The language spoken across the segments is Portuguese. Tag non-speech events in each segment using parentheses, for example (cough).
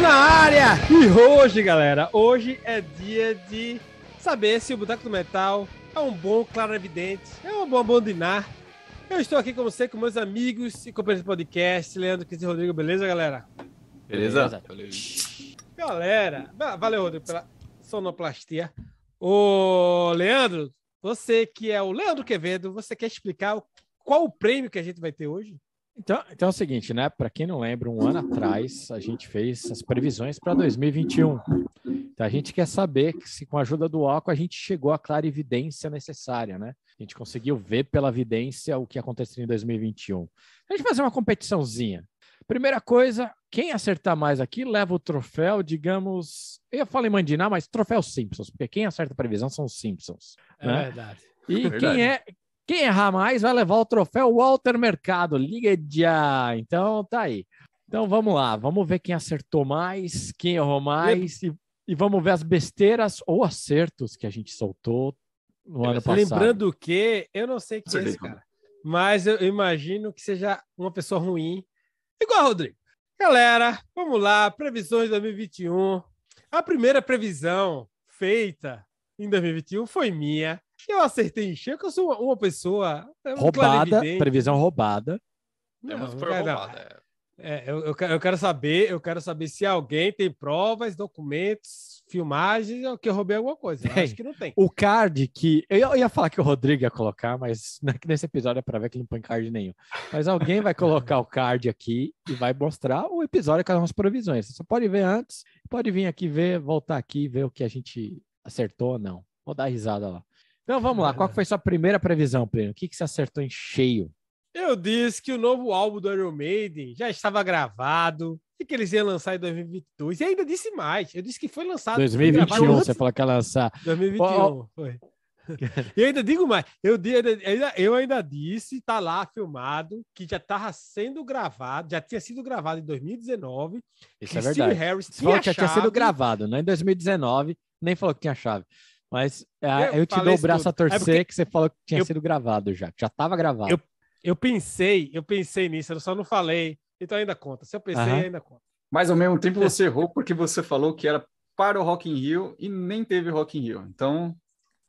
na área! E hoje, galera, hoje é dia de saber se o Boteco do Metal é um bom claro evidente é um bom abandonar. Eu estou aqui, como sempre, com meus amigos e companheiros de podcast, Leandro, Cris e Rodrigo, beleza, galera? Beleza? beleza. Galera, valeu, Rodrigo, pela sonoplastia. Ô, Leandro, você que é o Leandro Quevedo, você quer explicar qual o prêmio que a gente vai ter hoje? Então, então é o seguinte, né? Para quem não lembra, um ano atrás a gente fez as previsões para 2021. Então a gente quer saber se com a ajuda do álcool a gente chegou à clara evidência necessária, né? A gente conseguiu ver pela evidência o que aconteceria em 2021. Então, a gente fazer uma competiçãozinha. Primeira coisa, quem acertar mais aqui leva o troféu, digamos. Eu falo em mas troféu Simpsons, porque quem acerta a previsão são os Simpsons. É né? verdade. E é verdade. quem é quem errar mais vai levar o troféu Walter Mercado, liga já. Então tá aí. Então vamos lá, vamos ver quem acertou mais, quem errou mais e, e vamos ver as besteiras ou acertos que a gente soltou no ano passado. Lembrando que eu não sei quem é esse cara, mas eu imagino que seja uma pessoa ruim, igual a Rodrigo. Galera, vamos lá, previsões 2021. A primeira previsão feita em 2021 foi minha. Eu acertei em cheio, que eu sou uma pessoa. É roubada, previsão roubada. É não, é É, eu, eu, eu, quero saber, eu quero saber se alguém tem provas, documentos, filmagens, que eu roubei alguma coisa. Eu acho que não tem. O card que. Eu ia falar que o Rodrigo ia colocar, mas (laughs) é nesse episódio é para ver que não põe card nenhum. Mas alguém vai colocar o card aqui e vai mostrar o episódio com as provisões. Você pode ver antes, pode vir aqui ver, voltar aqui ver o que a gente acertou ou não. Vou dar risada lá. Então vamos lá, qual foi sua primeira previsão, Pleno? O que, que você acertou em cheio? Eu disse que o novo álbum do Iron Maiden já estava gravado e que eles iam lançar em 2022. E ainda disse mais. Eu disse que foi lançado. em 2021, você falou que ia lançar. 2021, oh. foi. Eu ainda digo mais. Eu, ainda, eu ainda disse, tá lá filmado, que já estava sendo gravado, já tinha sido gravado em 2019. Isso é verdade. Steve Harris tinha, falou que já tinha sido gravado, não é em 2019, nem falou que tinha chave. Mas é, eu, eu te dou o braço tudo. a torcer é que você falou que tinha eu, sido gravado já, já estava gravado. Eu, eu pensei, eu pensei nisso, eu só não falei. Então ainda conta. Se eu pensei, ainda conta. Mas ao mesmo tempo você errou porque você falou que era para o Rock in Rio e nem teve Rock in Rio. Então,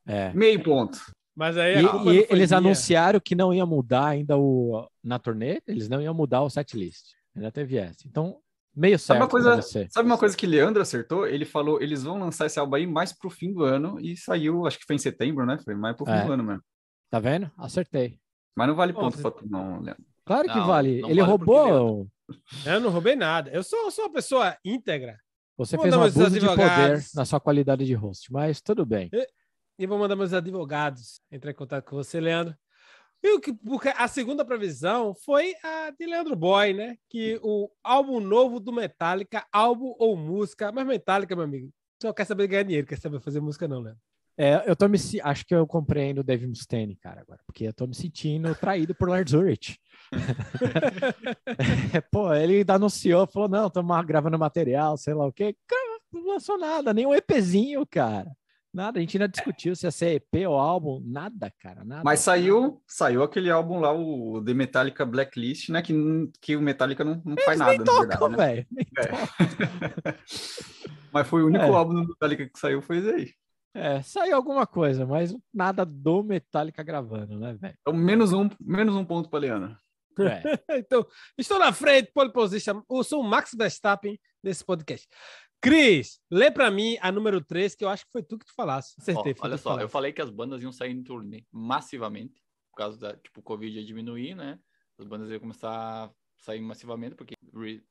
é. meio ponto. Mas aí e, e eles anunciaram que não ia mudar ainda o na turnê, eles não iam mudar o setlist. Ainda teve essa. Então, Meio certo. Sabe uma coisa, sabe uma coisa que Leandro acertou? Ele falou, eles vão lançar esse álbum aí mais pro fim do ano e saiu, acho que foi em setembro, né? Foi mais pro fim é. do ano mesmo. Tá vendo? Acertei. Mas não vale Bom, ponto você... não, Leandro. Claro que não, vale. Não Ele vale roubou. Eu não roubei nada. Eu sou, sou uma pessoa íntegra. Você vou fez um abuso de poder na sua qualidade de host, mas tudo bem. E, e vou mandar meus advogados entrar em contato com você, Leandro. E o que, a segunda previsão foi a de Leandro Boy, né? Que o álbum novo do Metallica, álbum ou música, mas Metallica, meu amigo, só quer saber ganhar dinheiro, quer saber fazer música, não, Leandro. É, eu tô me acho que eu comprei o Dave Mustaine, cara, agora, porque eu tô me sentindo traído por Lars Ulrich. (laughs) (laughs) é, pô, ele anunciou, falou: não, estamos gravando material, sei lá o quê. Cara, não lançou nada, nem um EPzinho, cara. Nada, a gente ainda discutiu se ia ser EP ou álbum, nada, cara, nada. Mas saiu, saiu aquele álbum lá, o The Metallica Blacklist, né? Que, que o Metallica não, não faz nada, tocam, na verdade. Né? É. (laughs) mas foi o único é. álbum do Metallica que saiu, foi esse aí. É, saiu alguma coisa, mas nada do Metallica gravando, né, velho? Então, menos um, menos um ponto para Leandro. É. (laughs) então, estou na frente, pole position. Eu sou o Max Verstappen desse podcast. Cris, lê pra mim a número 3, que eu acho que foi tu que tu falasse. Acertei. Ó, olha só, falasse. eu falei que as bandas iam sair em turnê massivamente, por causa da, tipo, Covid ia diminuir, né? As bandas iam começar a sair massivamente, porque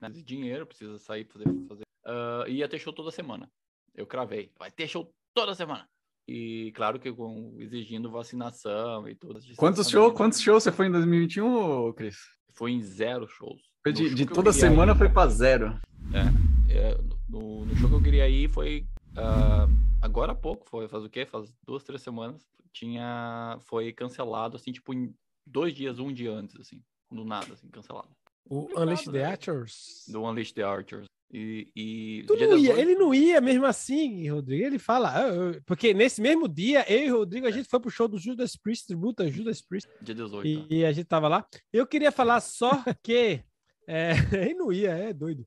né, dinheiro, precisa sair, fazer... fazer. Uh, ia ter show toda semana. Eu cravei. Vai ter show toda semana. E claro que com, exigindo vacinação e todas. Quantos shows quantos shows você foi em 2021, Cris? Foi em zero shows. Foi de, show de toda semana foi para zero. É, é, no, no show que eu queria ir foi uh, agora há pouco, foi faz o quê? Faz duas, três semanas, tinha foi cancelado assim, tipo, em dois dias, um dia antes, assim, do nada, assim, cancelado. O Unleashed the né? Archers? Do Unleashed the Archers. E, e não ia, ele não ia mesmo assim, Rodrigo. Ele fala, ah, porque nesse mesmo dia, eu e o Rodrigo, a é. gente foi pro show do Judas Priest, tributa Judas Priest. Dia 18. E, e, né? a gente tava lá. Eu queria falar só que. (laughs) É, ele não ia, é doido.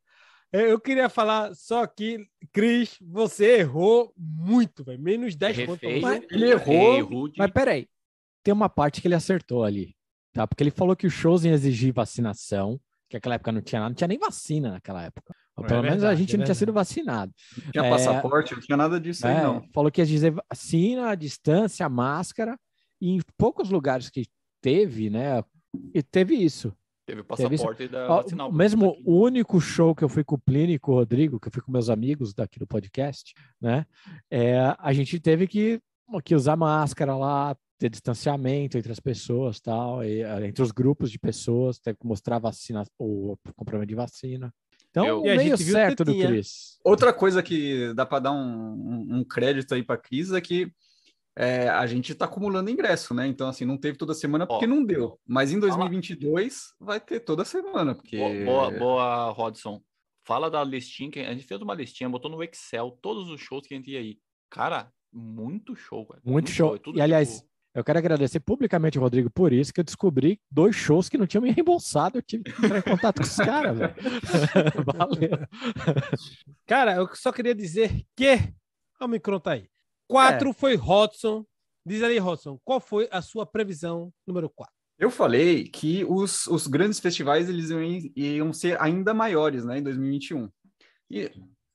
É, eu queria falar só que, Cris, você errou muito, velho. Menos 10 pontos. Ele errou. errou de... Mas peraí. Tem uma parte que ele acertou ali. Tá? Porque ele falou que o shows iam exigir vacinação, que naquela época não tinha nada, não tinha nem vacina naquela época. Ou é pelo é verdade, menos a gente é não tinha sido vacinado. Não tinha é, passaporte, não tinha nada disso aí, é, não. Falou que ia dizer vacina, distância, máscara, e em poucos lugares que teve, né? E teve isso. Teve o passaporte da ah, Mesmo tá o único show que eu fui com o Plínio e com o Rodrigo, que eu fui com meus amigos daqui do podcast, né? É, a gente teve que, que usar máscara lá, ter distanciamento entre as pessoas tal, e, eh, entre os grupos de pessoas, teve que mostrar vacina, o comprovante de vacina. Então, eu, meio certo do Cris. Outra coisa que dá para dar um, um, um, crédito aí para Cris é que é, a gente está acumulando ingresso, né? Então, assim, não teve toda semana porque Ó, não deu. Mas em 2022 fala... vai ter toda semana. Porque... Boa, boa, Rodson. Fala da listinha, que a gente fez uma listinha, botou no Excel todos os shows que a gente ia ir. Cara, muito show, cara. Muito, muito show. show. É e, aliás, tipo... eu quero agradecer publicamente, Rodrigo, por isso que eu descobri dois shows que não tinham me reembolsado. Eu tive que entrar em contato com os caras, velho. (laughs) Valeu. Cara, eu só queria dizer que O Micron tá aí. 4 é. foi Rodson, Diz aí, Hodgson, qual foi a sua previsão número 4? Eu falei que os, os grandes festivais eles iam, iam ser ainda maiores né, em 2021. E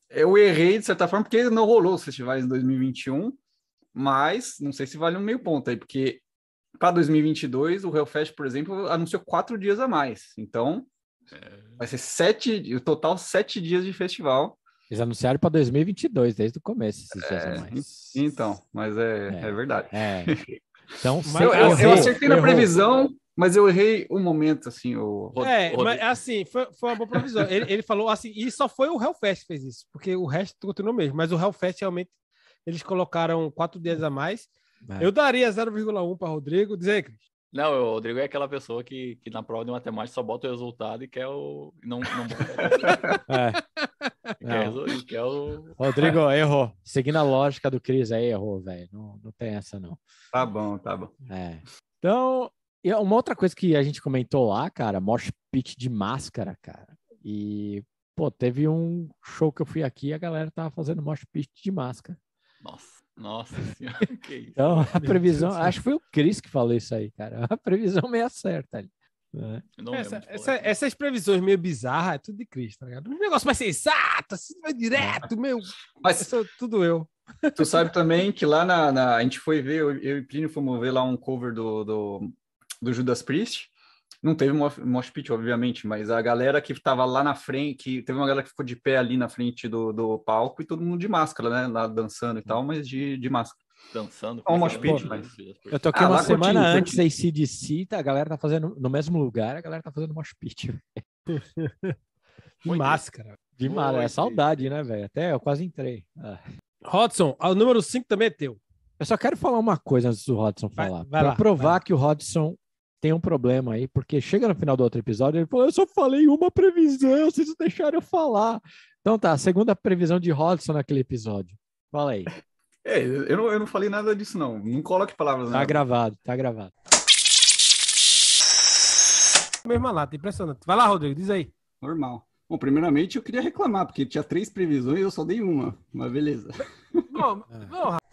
eu errei, de certa forma, porque não rolou os festivais em 2021, mas não sei se vale um meio ponto aí, porque para 2022, o Hellfest, por exemplo, anunciou quatro dias a mais. Então, é... vai ser sete, o total sete dias de festival. Eles anunciaram para 2022, desde o começo. É, mais. Então, mas é, é. é verdade. É. Então, eu, eu, errou, eu, acertei errou. na previsão, mas eu errei um momento, assim. O... É, o... mas assim, foi, foi uma boa previsão. ele, ele, falou assim, e só foi o Hellfest que fez isso, porque o resto continuou mesmo. Mas o Hellfest realmente, eles colocaram quatro dias a mais. É. Eu daria 0,1 para Rodrigo. Dizer, Cris, não, o Rodrigo é aquela pessoa que, que na prova de matemática só bota o resultado e quer o. Não, não (laughs) é. não. Rodrigo, (laughs) errou. Seguindo a lógica do Cris aí, errou, velho. Não, não tem essa, não. Tá bom, tá bom. É. Então, uma outra coisa que a gente comentou lá, cara, mosh pit de máscara, cara. E, pô, teve um show que eu fui aqui e a galera tava fazendo mosh pit de máscara. Nossa. Nossa senhora, (laughs) que isso. Então, a previsão, acho que foi o Cris que falou isso aí, cara. (laughs) A previsão meio certa ali. Né? Essa, essa, essas previsões meio bizarras é tudo de Cristo, tá ligado? Um negócio mais sensato, assim, vai direto, é. meu. Mas sou tudo eu. (laughs) Tu sabe também que lá na, na, A gente foi ver, eu, eu e Plínio fomos ver lá um cover do, do, do Judas Priest. Não teve mosh pit, obviamente, mas a galera que estava lá na frente, teve uma galera que ficou de pé ali na frente do, do palco e todo mundo de máscara, né? Lá dançando e tal, mas de, de máscara. Dançando. Um mosh pit, mas... Eu toquei ah, uma semana curtindo, antes aí ICDC, tá, a galera tá fazendo no mesmo lugar, a galera tá fazendo mosh pit. (laughs) de máscara. De máscara. é saudade, né, velho? Até eu quase entrei. Ah. Rodson, ah, o número 5 também é teu. Eu só quero falar uma coisa antes do Rodson falar. Para provar vai. que o Rodson tem um problema aí, porque chega no final do outro episódio, ele falou: Eu só falei uma previsão, vocês deixaram eu falar. Então tá, segunda previsão de Rodson naquele episódio. Fala aí. É, eu não, eu não falei nada disso, não. Não coloque palavras. Tá né? gravado, tá gravado. Mesma lata, impressionante. Vai lá, Rodrigo, diz aí. Normal. Bom, primeiramente eu queria reclamar, porque tinha três previsões e eu só dei uma, mas beleza. Bom, não, (laughs) é.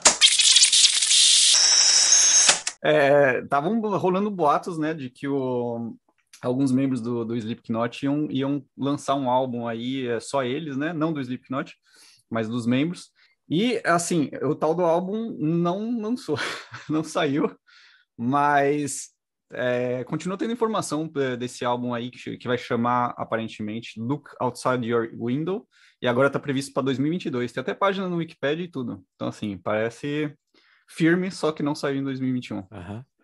Estavam é, rolando boatos, né, de que o, alguns membros do, do Slipknot iam, iam lançar um álbum aí, é, só eles, né, não do Slipknot, mas dos membros. E, assim, o tal do álbum não lançou, (laughs) não saiu, mas é, continua tendo informação desse álbum aí que, que vai chamar aparentemente Look Outside Your Window e agora está previsto para 2022. Tem até página no Wikipedia e tudo. Então assim parece firme, só que não saiu em 2021.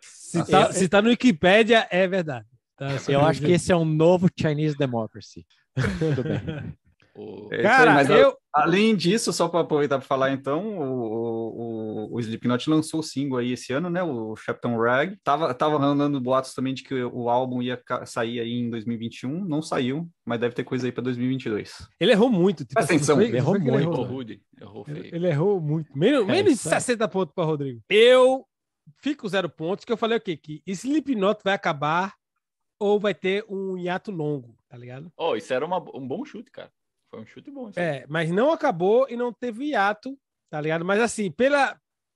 Se, assim, tá, é. se tá no Wikipedia, é verdade. Tá, eu assim, acho que (laughs) esse é um novo Chinese Democracy. (laughs) Tudo bem. O... É cara, eu... além disso, só para aproveitar para falar então, o, o, o Slipknot lançou o single aí esse ano, né? O Captain Rag. Tava, tava andando boatos também de que o álbum ia sair aí em 2021, não saiu, mas deve ter coisa aí para 2022. Ele errou muito. Tipo, Presta atenção. ele errou muito. Né? Ele errou, errou feio. Ele, ele errou muito. Menos, Cara, é, menos 60 pontos para Rodrigo. Eu fico zero pontos, que eu falei o quê? Que Slipknot vai acabar ou vai ter um hiato longo, tá ligado? Oh, isso era uma, um bom chute, cara. Foi um chute bom. É, mas não acabou e não teve hiato, tá ligado? Mas assim, pela,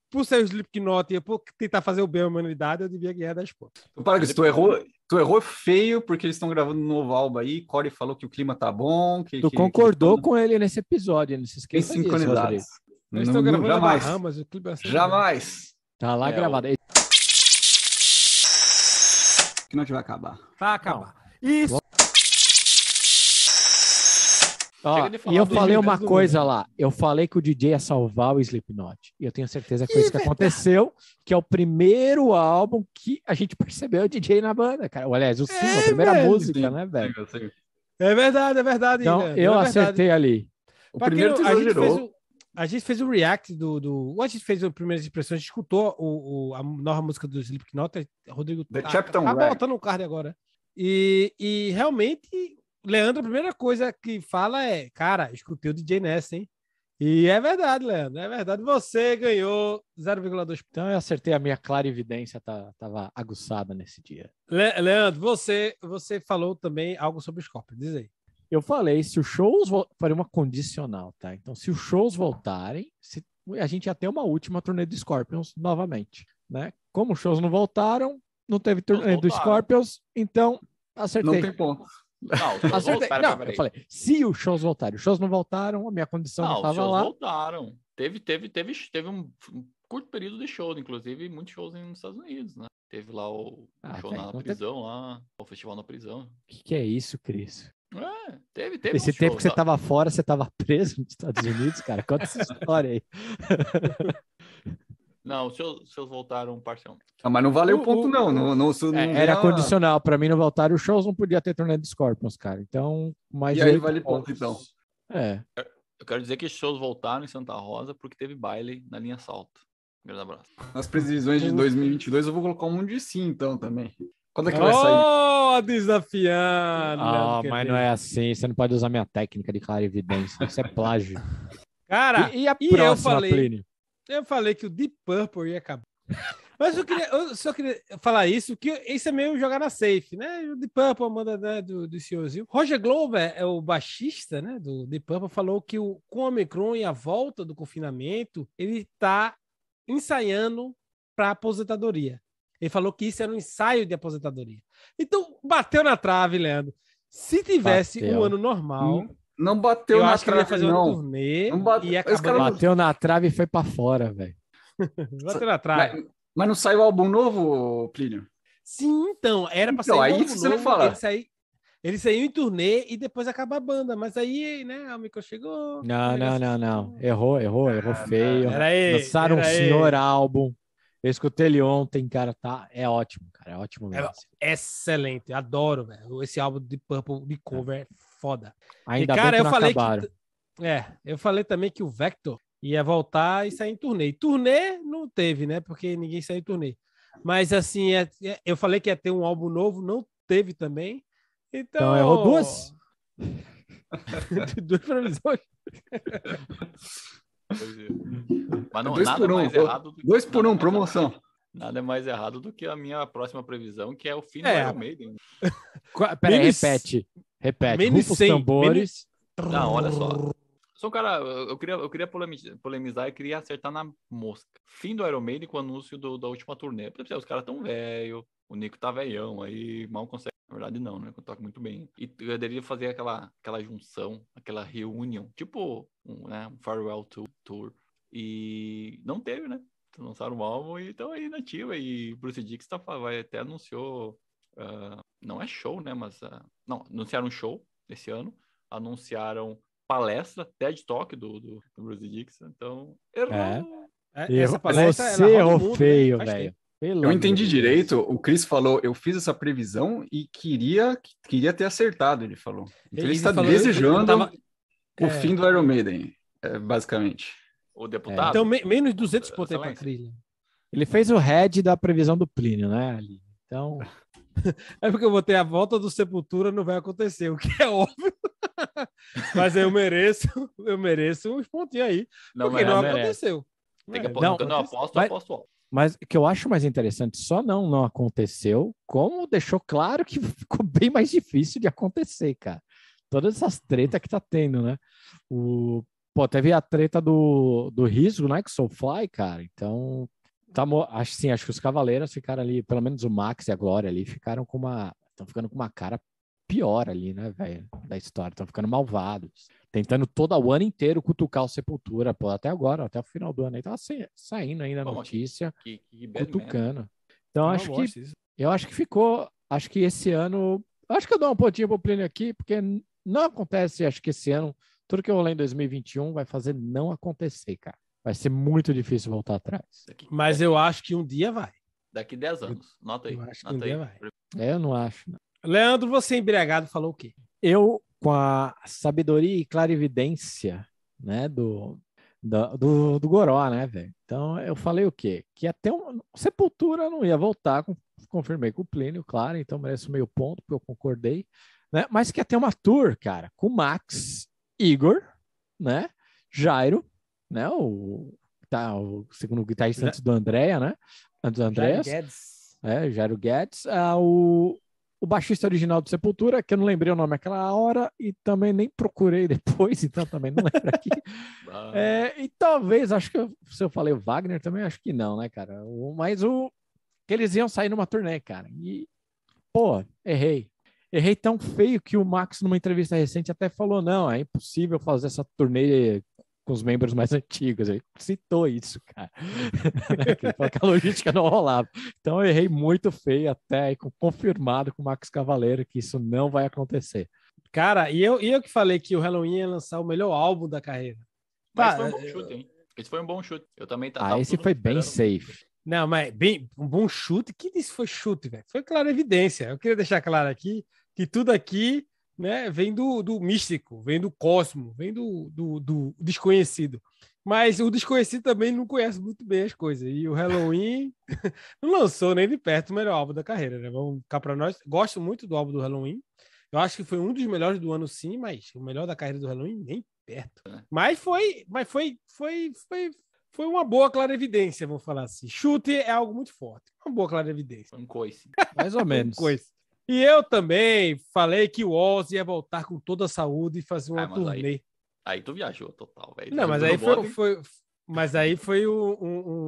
por ser o Slipknot e por tentar fazer o bem à humanidade, eu devia ganhar 10 pontos. Para que tu errou, tu errou feio porque eles estão gravando um novo álbum aí. Corey falou que o clima tá bom. Que, tu que, concordou que com ele nesse episódio, não se esqueça Tem sincronidade. eles estão gravando jamais. Bahamas, o clima assim, Jamais. Tá lá é, gravado. O... Que não vai acabar. Vai acabar. Isso. Logo... Ó, e eu falei uma coisa lá. Eu falei que o DJ ia salvar o Slipknot. E eu tenho certeza que foi isso que aconteceu, que é o primeiro álbum que a gente percebeu o DJ na banda, cara. aliás, o sim, é, a primeira velho, música, né, velho? É verdade, é verdade. Então, eu é acertei ali. O pra primeiro a, gente fez o, a gente fez o react do, do. A gente fez as primeiras impressões, a gente escutou o, o, a nova música do Slipknot. É Rodrigo The tá, tá, tá botando um card agora. E, e realmente Leandro, a primeira coisa que fala é, cara, escutei o DJ Ness, hein? E é verdade, Leandro, é verdade. Você ganhou 0,2. Então eu acertei a minha clara evidência, tá, tava aguçada nesse dia. Le Leandro, você, você falou também algo sobre os copos, diz aí. Eu falei, se os shows. Farei uma condicional, tá? Então, se os shows voltarem, se... a gente ia ter uma última turnê do Scorpions novamente, né? Como os shows não voltaram, não teve turnê do Scorpions, então acertei. Não tem ponto. Não, (laughs) Voltaram, não, eu falei, se os shows voltarem. Os shows não voltaram, a minha condição não, estava lá. voltaram. Teve, teve, teve, teve um curto período de show, inclusive muitos shows nos Estados Unidos, né? Teve lá o, ah, show tá, na então tá prisão, teve... lá, o festival na prisão. O que, que é isso, Cris? É, teve, teve Esse um tempo show, que você estava fora, você estava (laughs) preso nos Estados Unidos, cara. Conta essa história aí. (laughs) Não, os shows voltaram parcialmente. Ah, mas não valeu o ponto, não. não, não, é, era condicional. Para mim não voltaram. os Shows não podia ter torneio de Scorpions, cara. Então, mais. E aí vale ponto, então. É. Eu quero dizer que shows voltaram em Santa Rosa porque teve baile na linha salto. Um grande abraço. Nas previsões de 2022, eu vou colocar um de sim, então, também. Quando é que oh, vai sair? Oh, desafiando! Ah, oh, mas não é assim. Você não pode usar minha técnica de clarividência. Isso é plágio. Cara, e, e a e próxima, eu falei... Plínio? Eu falei que o Deep Purple ia acabar. Mas eu, queria, eu só queria falar isso, que isso é meio jogar na safe, né? O Deep Purple manda né, do, do senhorzinho. Roger Glover é o baixista, né, do Deep Purple, falou que o, com o Omicron e a volta do confinamento, ele está ensaiando para aposentadoria. Ele falou que isso era um ensaio de aposentadoria. Então, bateu na trave, Leandro. Se tivesse bateu. um ano normal, hum. Não bateu eu na trave, não. não bate... e Bateu não... na trave e foi para fora, velho. (laughs) bateu na trave. Mas, mas, não saiu álbum novo, Plínio? Sim, então. Era para então, sair aí você não fala. Ele, ele saiu em turnê e depois acaba a banda. Mas aí, né, a Mico chegou... Não, não, não, não. Errou, errou, errou ah, feio. Era Lançaram era um senhor álbum. Eu escutei ele ontem, cara, tá? É ótimo, cara. É ótimo mesmo. É, assim. excelente, adoro, velho. Esse álbum de Purple de cover é foda. Ainda e, cara, eu falei acabaram. que. É, eu falei também que o Vector ia voltar e sair em turnê. E turnê não teve, né? Porque ninguém saiu em turnê. Mas assim, é, é, eu falei que ia ter um álbum novo, não teve também. Então, então errou duas. (laughs) duas previsões. (laughs) É. Mas não, dois nada por um, mais errado do que, por um, promoção. Nada é mais errado do que a minha próxima previsão, que é o fim do é. Iron Maiden. (laughs) Peraí, repete. Repete. Menis tambores. Não, olha só. Sou um cara, eu queria, eu queria polemizar e queria acertar na mosca. Fim do Iron Maiden com o anúncio do, da última turnê. Os caras tão velho, o Nico tá velhão aí, mal consegue na verdade, não, né? Eu toco muito bem. E eu deveria fazer aquela, aquela junção, aquela reunião, tipo um, né? um farewell tour, tour. E não teve, né? Lançaram um álbum e estão aí nativa. E Bruce Dix tá, vai, até anunciou. Uh, não é show, né? Mas. Uh, não, anunciaram um show esse ano. Anunciaram palestra, TED Talk do, do, do Bruce Dix. Então, errou. É. é essa palestra, você errou né? feio, velho. Pelo eu entendi Deus. direito, o Chris falou, eu fiz essa previsão e queria, queria ter acertado, ele falou. Então ele, está falou, desejando tava... o é... fim do Iron Maiden, é, basicamente. O é, deputado? É. Então, me menos 200 pontos aí para Krillin. Né? Ele fez o head da previsão do Plínio, né, ali. Então, (laughs) é porque eu ter a volta do Sepultura, não vai acontecer, o que é óbvio. (laughs) Mas eu mereço, eu mereço uns pontinhos aí, não, porque não, não aconteceu. Tem que é, não, eu aposto, eu aposto mas o que eu acho mais interessante, só não não aconteceu, como deixou claro que (laughs) ficou bem mais difícil de acontecer, cara. Todas essas tretas que tá tendo, né? O, pô, teve a treta do, do Riso, né? Que Soulfly, cara. Então, tá, acho sim, acho que os Cavaleiros ficaram ali, pelo menos o Max e a Glória ali, ficaram com uma. Estão ficando com uma cara pior ali, né, velho? Da história. Estão ficando malvados tentando todo o ano inteiro cutucar o Sepultura, pô, até agora, até o final do ano. Aí tava saindo ainda a notícia, que, que cutucando. Então, acho que, eu acho que ficou, acho que esse ano, acho que eu dou um pontinho pro Plínio aqui, porque não acontece, acho que esse ano, tudo que eu rolei em 2021 vai fazer não acontecer, cara. Vai ser muito difícil voltar atrás. Mas eu acho que um dia vai. Daqui 10 anos. Nota aí. Eu acho nota que um aí. dia vai. É, eu não acho. Não. Leandro, você embriagado falou o quê? Eu com a sabedoria e clarividência, né, do, do, do, do Goró, né, velho? Então eu falei o quê? Que até um, Sepultura não ia voltar, com, confirmei com o Plínio, claro, então merece meio ponto, porque eu concordei, né? Mas que até uma tour, cara, com Max, Igor, né, Jairo, né, o, tá, o segundo guitarrista antes do Andréia, né? Antes do Andréas. Jairo Guedes. É, Jairo Guedes, ah, o, o baixista original do Sepultura, que eu não lembrei o nome naquela hora e também nem procurei (laughs) depois, então também não lembro aqui. (laughs) Ah. é, e talvez, acho que eu, se eu falei Wagner também, acho que não, né, cara? O, mas o que eles iam sair numa turnê, cara. E, pô, errei. Errei tão feio que o Max, numa entrevista recente, até falou: não, é impossível fazer essa turnê com os membros mais (laughs) antigos. Ele citou isso, cara. (laughs) que a logística não rolava. Então eu errei muito feio até confirmado com o Max Cavaleiro que isso não vai acontecer. Cara, e eu, e eu que falei que o Halloween ia lançar o melhor álbum da carreira. Mas tá, foi um bom é, chute, hein? Esse foi um bom chute. Eu também ah, tava. Ah, esse foi bem safe. Não, mas bem, um bom chute. Que disse foi chute, velho? Foi clara evidência. Eu queria deixar claro aqui que tudo aqui né? Vem do, do místico, vem do cosmo, vem do, do, do desconhecido. Mas o desconhecido também não conhece muito bem as coisas. E o Halloween (laughs) não lançou nem de perto o melhor álbum da carreira, né? Vamos cá para nós. Gosto muito do álbum do Halloween. Eu acho que foi um dos melhores do ano, sim, mas o melhor da carreira do Halloween nem perto. É. Mas foi, mas foi, foi, foi, foi uma boa clara evidência, vamos falar assim. Chute é algo muito forte. Uma boa clara evidência. Um coice. Mais ou (laughs) menos. um coice. E eu também falei que o Oz ia voltar com toda a saúde e fazer uma ah, turnê. Aí, aí, tu viajou total, velho. Não, mas aí foi, foi, mas aí foi um,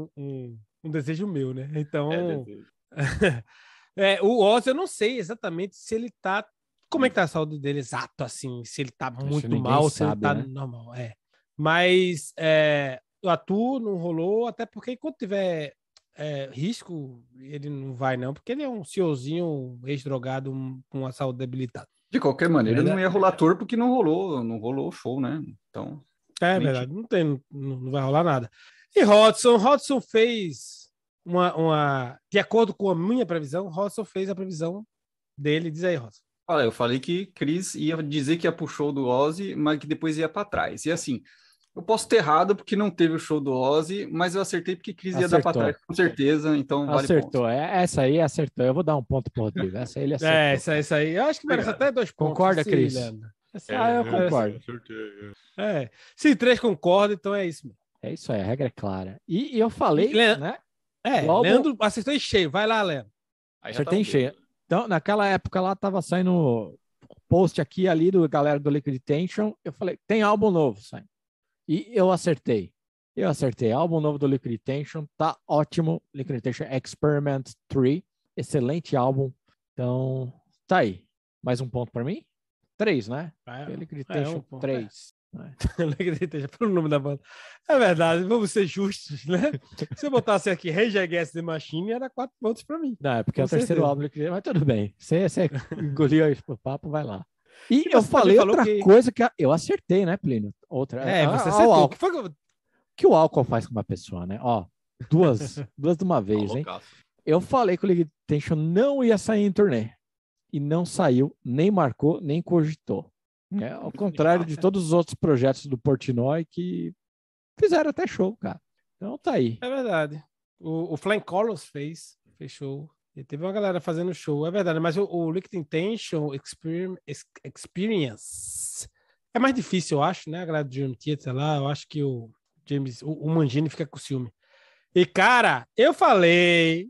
um, um, um desejo meu, né? Então. É, (laughs) é, o Oz, eu não sei exatamente se ele tá. Como é que tá a saúde dele exato, assim? Se ele tá muito mal, sabe, se ele tá né? normal. É. Mas é, o Atu não rolou, até porque enquanto tiver é, risco, ele não vai, não, porque ele é um CEOzinho ex-drogado um, com a saúde debilitada. De qualquer maneira, não é ia rolar tour porque não rolou, não rolou o show, né? Então. É verdade, não, tem, não vai rolar nada. E Rodson, Rodson fez uma, uma. De acordo com a minha previsão, Rodson fez a previsão dele. Diz aí, Rodson. Olha, eu falei que Cris ia dizer que ia pro show do Ozzy, mas que depois ia para trás. E assim, eu posso ter errado porque não teve o show do Ozzy, mas eu acertei porque Cris ia dar para trás, com certeza. Então vale Acertou, ponto. É, essa aí acertou. Eu vou dar um ponto pro Rodrigo. Essa aí ele (laughs) é, acertou. É, essa, essa aí. Eu acho que merece Obrigado. até dois pontos. Concorda, sim, Cris? Essa, é, ah, eu é, concordo. É, é. Se três concordam, então é isso. É isso aí, a regra é clara. E, e eu falei, Leandro, né? É, Logo... Leandro acertou em cheio. Vai lá, Leandro. Aí acertou em cheio. Então, naquela época lá, tava saindo post aqui ali do galera do Liquid Tension. Eu falei, tem álbum novo, saindo. E eu acertei. Eu acertei. Álbum novo do Liquid Tension, tá ótimo. Liquid Tension Experiment 3, excelente álbum. Então, tá aí. Mais um ponto para mim? Três, né? É, é, é. Né? (laughs) Liquid Tension é Liquid Tension, pelo nome da banda. É verdade, vamos ser justos, né? (laughs) Se eu botasse aqui Rage Against the Machine, era quatro pontos para mim. Não, é porque Com é o certeza. terceiro álbum, do mas tudo bem. Você, você (laughs) engoliu o papo, vai lá. E, eu falei outra que... coisa que eu acertei, né, Plínio? Outra. É, ah, você acertou. O que, foi... o que o álcool faz com uma pessoa, né? Ó, duas, (laughs) duas de uma vez, tá hein? Eu falei que o League Tension não ia sair em turnê. E não saiu, nem marcou, nem cogitou. Hum. É ao contrário de todos os outros projetos do Portnoy que fizeram até show, cara. Então tá aí. É verdade. O, o Flank fez, fechou. E teve uma galera fazendo show, é verdade, mas o, o Liquid Intention Experience é mais difícil, eu acho, né? A galera do Dream Theater lá, eu acho que o James, o, o Mangini fica com ciúme. E, cara, eu falei.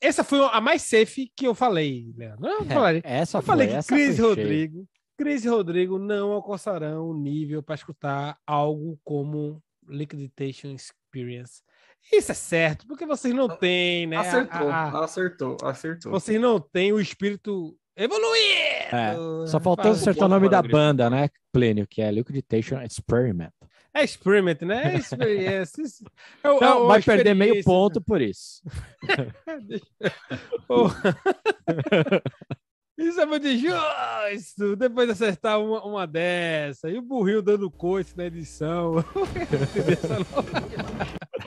Essa foi a mais safe que eu falei, Leandro. Eu é, falei, é, essa eu foi, falei que Cris Rodrigo. Cheio. Cris e Rodrigo não alcançarão o nível para escutar algo como Liquidation Experience. Isso é certo, porque vocês não têm, né? Acertou, a, ah, a... Ah, ah. acertou, acertou. Vocês não têm o espírito evoluir! É, só faltou acertar o nome da banda, né, Plênio, que é Liquidation Experiment. É experiment, né? É experience. É, (laughs) é, é então, vai perder meio ponto né? por isso. (laughs) Oh. (laughs) isso é muito justo! Depois de acertar uma, uma dessa, e o burril dando coice na edição.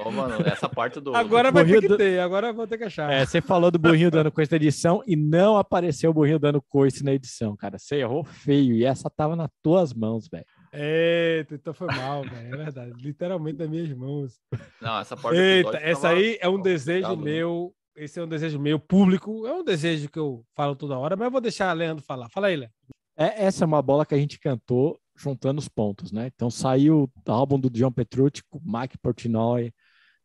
Ô, mano, essa parte do. Agora do vai ter que ter, agora vou ter que achar. É, você falou do burrinho dando coice na edição e não apareceu o burrinho dando coice na edição, cara. Você errou feio e essa tava nas tuas mãos, velho. Eita, então foi mal, velho. É verdade. Literalmente nas minhas mãos. Não, essa porta. Eita, essa tava... aí é um desejo né? meu. Esse é um desejo meu público. É um desejo que eu falo toda hora, mas eu vou deixar a Leandro falar. Fala aí, Leandro. É, essa é uma bola que a gente cantou juntando os pontos, né? Então saiu o álbum do John Petrucci, Mike Portnoy,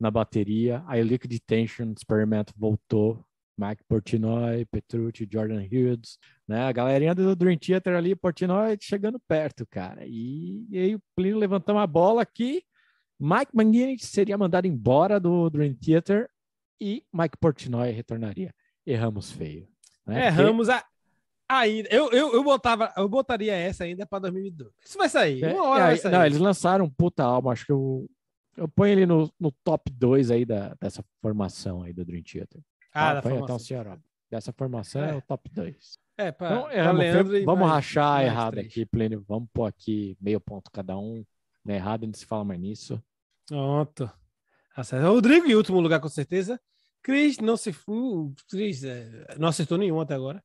na bateria. Aí Liquid Tension Experiment voltou. Mike Portnoy, Petrucci, Jordan Hughes, né? A galerinha do Dream Theater ali, Portnoy chegando perto, cara. E, e aí o Plínio levantou uma bola aqui. Mike Mangini seria mandado embora do Dream Theater e Mike Portnoy retornaria. Erramos feio. Né? Erramos Porque... a... ainda. Eu, eu, eu, botava, eu botaria essa ainda para 2002. Isso vai sair. É, uma hora é, vai sair. Não, eles lançaram um puta álbum, acho que o, eu ponho ele no, no top 2 aí da, dessa formação aí do Dream Theater. Ah, tá? da formação. Então, Ceará. Dessa formação é, é o top 2. É, pra, então, pra Leandro Vamos mais, rachar mais errado três. aqui, Plênio. Vamos pôr aqui meio ponto cada um. Não é errado, a gente se fala mais nisso. Pronto. Rodrigo em último lugar, com certeza. Cris não se. Hum, Cris é, não acertou nenhum até agora.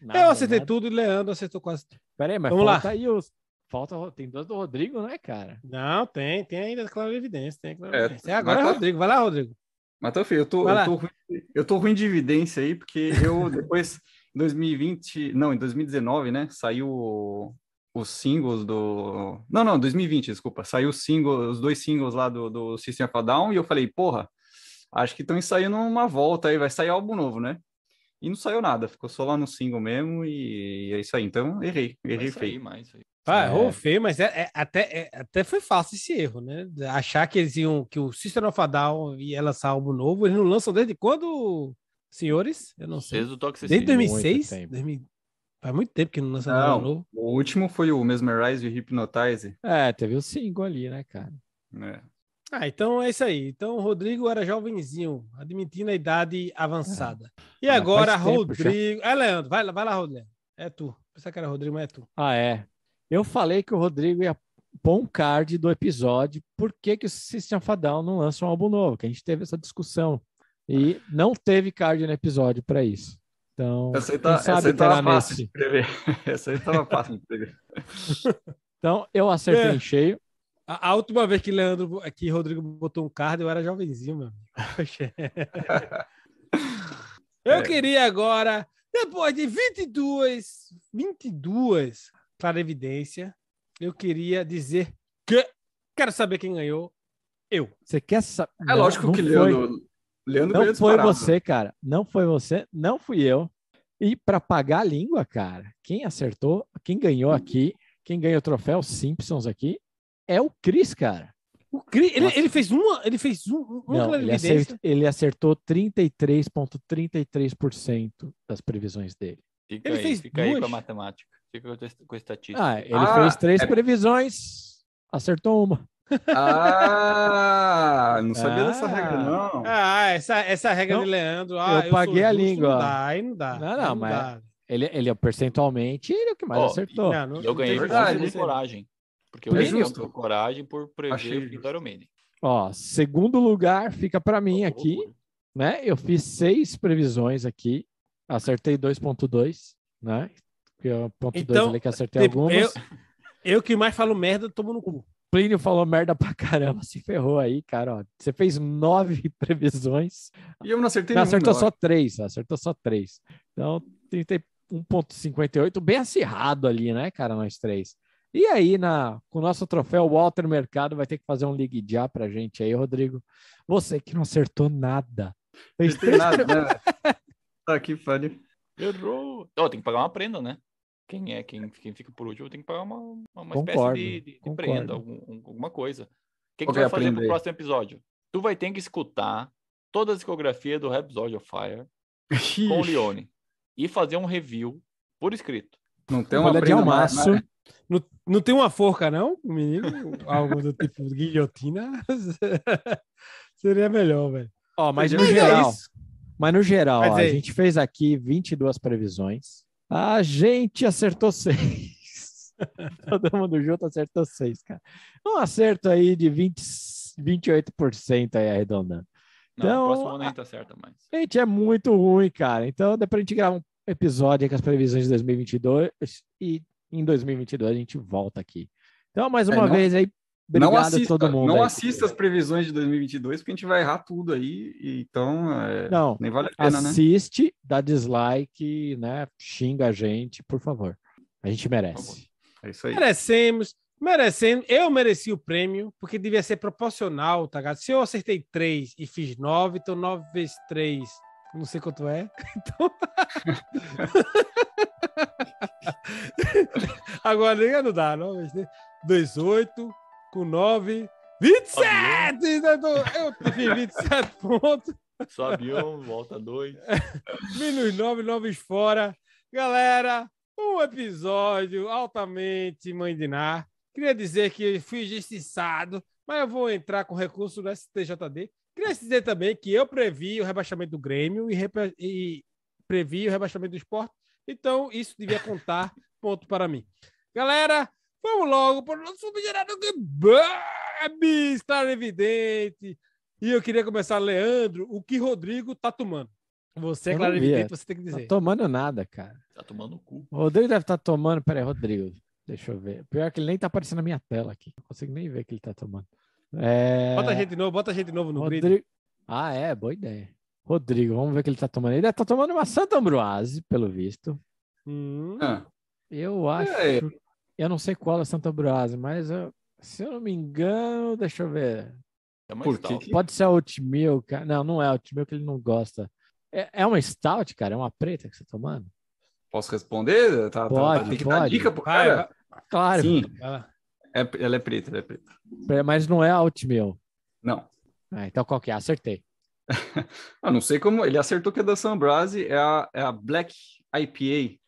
Nada, eu acertei nada. tudo e Leandro acertou quase tudo. Peraí, mas Vamos lá. aí os, Falta, tem duas do Rodrigo, né, cara? Não, tem, tem ainda claro evidência. Tem claro é, evidência. É, agora, tá... Rodrigo, vai lá, Rodrigo. Matheus, tá filho, eu tô, eu tô, ruim, eu, tô, ruim de evidência aí, porque eu (laughs) depois, em 2020, não, em 2019, né, saiu os singles do. Não, não, 2020, desculpa. Saiu os singles, os dois singles lá do, do System of a Down, e eu falei, porra, acho que estão saindo uma volta aí, vai sair álbum novo, né? E não saiu nada, ficou só lá no single mesmo, e, e é isso aí. Então, errei, errei feio. Mais, feio. Ah, é. errou feio, mas é, é até, é, até foi fácil esse erro, né? Achar que eles iam, que o Sister of Down ia lançar algo novo, eles não lançam desde quando, senhores? Eu não sei. Desde o Toxic Desde 2006? Muito 2000... Faz muito tempo que não lançam não, álbum novo. O último foi o Mesmerize e o Hypnotize. É, teve o single ali, né, cara? É. Ah, então é isso aí. Então o Rodrigo era jovenzinho, admitindo a idade avançada. É. E agora, Rodrigo. Já. Ah, Leandro, vai, vai lá, Rodrigo. É tu. Pensar que era Rodrigo, mas é tu. Ah, é. Eu falei que o Rodrigo ia pôr um card do episódio por que, que o System Fadal não lança um álbum novo, que a gente teve essa discussão. E não teve card no episódio para isso. Então, essa aí, tá, (laughs) essa aí tava fácil de escrever. Essa aí tava fácil de escrever. então, eu acertei é. em cheio. A, a, última vez que Leandro Rodrigo botou um card, eu era jovenzinho, meu (laughs) Eu é. queria agora, depois de 22, 22 clara evidência. Eu queria dizer que quero saber quem ganhou. Eu. Você quer saber? É não, lógico não que foi... Leandro, Leandro não foi você, cara. Não foi você, não fui eu. E para pagar a língua, cara, quem acertou, quem ganhou aqui, quem ganhou o troféu Simpsons aqui, é o Cris, cara. O Chris. ele, ele, fez uma, ele fez um, uma Não, ele, acertou, ele acertou 33,33% 33 das previsões dele. Fica ele aí, fez fica duas... aí com a matemática. Fica com a estatística. Ah, ele ah, fez três é... previsões, acertou uma. Ah, não sabia ah, dessa regra, não. Ah, essa, essa regra então, de Leandro. Ah, eu, eu paguei a língua. Não dá, aí não dá. Não, não, não mas Ele, é percentualmente, ele é o que mais oh, acertou. não, eu ganhei verdade, por né, coragem. Porque eu é ganhei por coragem por prever Achei o Vitor Omeni. Ó, segundo lugar fica para mim tá aqui, né? né? Eu fiz seis previsões aqui Acertei 2.2, né? que é 1.2 então, ali que acertei tipo, algumas. Eu, eu que mais falo merda, tomo no cu. Plínio falou merda pra caramba, (laughs) se ferrou aí, cara. Ó. Você fez nove (laughs) previsões. E eu não acertei nenhuma. Acertou só três, acertou só três. Então, 31,58, bem acirrado ali, né, cara, nós três. E aí, na, com o nosso troféu, o Walter Mercado vai ter que fazer um ligue já pra gente aí, Rodrigo. Você que não acertou nada. Fez três nada, né? (laughs) Tá aqui pariu. Errou. então tem que pagar uma prenda, né? Quem é, quem, quem fica por último tem que pagar uma, uma concordo, espécie de, de, de prenda, algum, alguma coisa. O que, que tu é vai fazer pro próximo episódio? Tu vai ter que escutar toda a discografia do Rhapsody of Fire com o Leone e fazer um review por escrito. Não tem uma, uma prenda maço. Né? Não, não tem uma forca, não, menino? (laughs) Algo do tipo guilhotina? (laughs) Seria melhor, velho. Ó, mas no geral, é mas no geral, ó, a gente fez aqui 22 previsões. A gente acertou seis. (laughs) Todo mundo junto acertou seis, cara. Um acerto aí de 20, 28% aí arredondando. Não, então, o próximo a mais. Gente, é muito ruim, cara. Então, depois a gente gravar um episódio com as previsões de 2022 e em 2022 a gente volta aqui. Então, mais é, uma é, vez aí, Obrigado não assista, a todo ah, mundo. Não aí, assista as previsões de 2022, porque a gente vai errar tudo aí. Então, é, não, nem vale a pena, né? assiste, né? dá dislike, né? Xinga a gente, por favor. A gente merece. É isso aí. Merecemos. Merecendo, eu mereci o prêmio, porque devia ser proporcional, tá ligado? Se eu acertei 3 e fiz 9, então 9 vezes 3, não sei quanto é. (laughs) Então... Tá. (laughs) Agora nem não dá, não. Né? Dois oito com 9. 27! Né, eu tive 27 (laughs) pontos. Só um volta dois (laughs) Menos 9, 9 fora. Galera, um episódio altamente mandinar. Queria dizer que fui justiçado, mas eu vou entrar com recurso do STJD. Queria dizer também que eu previ o rebaixamento do Grêmio e, e previ o rebaixamento do esporte. Então, isso devia contar ponto para mim. Galera, Vamos logo para o nosso famigerado Games, claro, evidente. E eu queria começar, Leandro, o que Rodrigo tá tomando? Você, é claro, evidente, você tem que tá dizer. Tá tomando nada, cara. Tá tomando o cu. O Rodrigo deve estar tá tomando. Peraí, Rodrigo. Deixa eu ver. Pior que ele nem tá aparecendo na minha tela aqui. Não consigo nem ver o que ele tá tomando. É... Bota a gente de novo, bota a gente de novo no Rodrigo... Grid. Ah, é, boa ideia. Rodrigo, vamos ver o que ele tá tomando. Ele tá tomando uma Santa Ambroise, pelo visto. Hum. Ah. Eu é, acho. É, eu não sei qual é Santa Brasa, mas eu, se eu não me engano, deixa eu ver. É pode ser a Oatmeal, cara. Não, não é a Oatmeal que ele não gosta. É, é uma stout, cara? É uma preta que você tá tomando? Posso responder? Tá, tá, tá pode, tá, tem que pode. dar dica pro cara. Ah, claro. Sim. Ela... É, ela é preta, ela é preta. Mas não é a Oatmeal. Não. Ah, então qual que é? Acertei. (laughs) eu não sei como. Ele acertou que é da Sambrase, é a, é a Black IPA.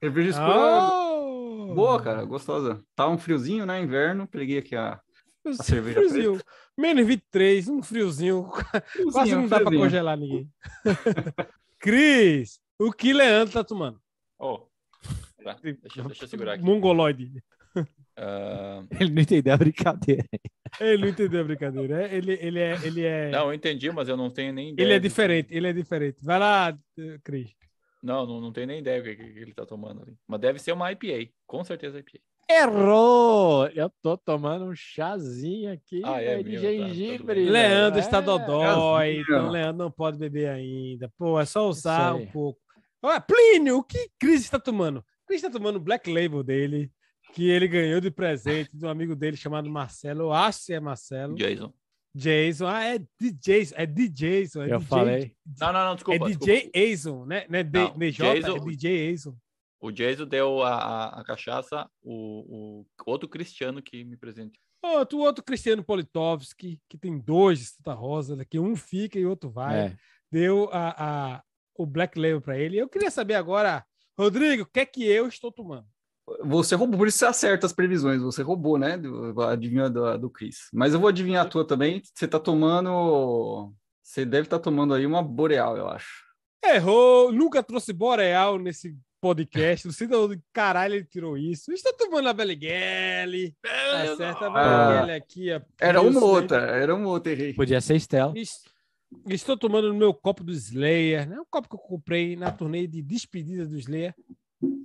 Cerveja é. escura. Oh. Boa, cara, gostosa. Tava tá um friozinho, né? Inverno, peguei aqui a, a cerveja friozinho. preta. Menos 23, um friozinho. friozinho Quase não um dá para pra congelar ninguém. (laughs) Cris, o que Leandro tá tomando? Oh. Tá, deixa, deixa eu segurar aqui. Mongoloide. Uh... Ele não entendeu a brincadeira. Ele não entendeu a brincadeira. É? Ele, ele, é, ele é. Não, eu entendi, mas eu não tenho nem ideia. Ele é diferente, ele é diferente. Vai lá, Cris. Não, não, não tenho nem ideia o que, que, ele tá tomando ali. Mas deve ser uma IPA, com certeza é IPA. Errou! Eu tô tomando um chazinho aqui ah, é, né, de meu, tá, gengibre. Tá, tá Leandro está é. dodói, é, então Leandro não pode beber ainda. Pô, é só usar um pouco. Ah, Plínio, que Cris está tomando? Cris está tomando o Black Label dele, que ele ganhou de presente de um amigo dele chamado Marcelo. Eu acho que é Marcelo. Jason. Jason, ah, é DJ, é DJ, É eu DJ, falei. Não, não, não, desculpa. É DJ Jason, né? né, é D, não, DJ, é Jason, é DJ Jason. O Jason deu a, a, cachaça, o, o outro cristiano que me presente. o outro Cristiano Politovski, que tem dois de Santa Rosa, né? que um fica e o outro vai, é. deu a, a, o Black Label para ele. Eu queria saber agora, Rodrigo, o que é que eu estou tomando? Você roubou, por isso você acerta as previsões, você roubou, né? Adivinha do, do Cris. Mas eu vou adivinhar a tua também. Você tá tomando. Você deve estar tá tomando aí uma Boreal, eu acho. Errou, nunca trouxe Boreal nesse podcast. Não sei de onde caralho ele tirou isso. Estou tomando a Belighelli. Acerta tá a Belighelli aqui. A era uma outra, era uma outra, errei. Podia ser Estel. Estou tomando no meu copo do Slayer, né? Um copo que eu comprei na turnê de despedida do Slayer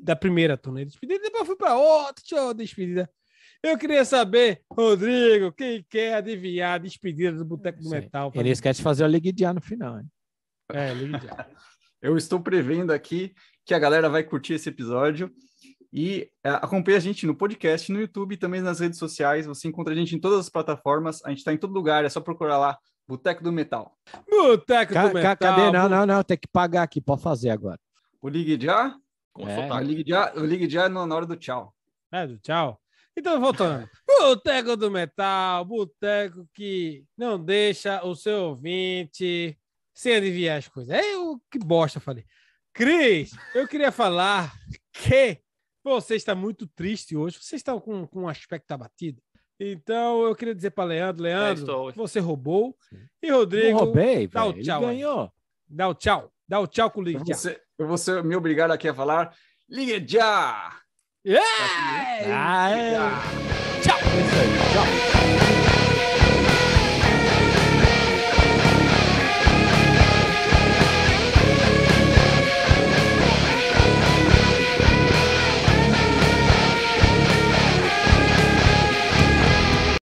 da primeira turma de despedida, depois fui para outra de despedida. Eu queria saber, Rodrigo, quem quer adivinhar a despedida do Boteco do Metal? Ele esquece de fazer o Ligue no final. Hein? É, Ligue (laughs) Eu estou prevendo aqui que a galera vai curtir esse episódio. E é, acompanha a gente no podcast, no YouTube e também nas redes sociais. Você encontra a gente em todas as plataformas. A gente está em todo lugar, é só procurar lá. Boteco do Metal. Boteco do Metal. Cadê? Não, não, não. Tem que pagar aqui. Pode fazer agora. O Ligue já? Com é. o Ligue já, o ligue já é na hora do tchau. É, do tchau. Então, voltando. (laughs) Boteco do Metal, boteco que não deixa o seu ouvinte sem adivinhar as coisas. É o que bosta, falei. Cris, eu queria falar que você está muito triste hoje. Você está com, com um aspecto abatido. Então, eu queria dizer para Leandro, Leandro, é, você roubou. Sim. E Rodrigo, roubei, dá o tchau. Ele ganhou. Dá o tchau. Dá o um tchau com o Ligue eu eu vou ser me obrigado aqui a falar. Ligue já! Yeah! Ah, é. Tá tchau! É isso aí, tchau!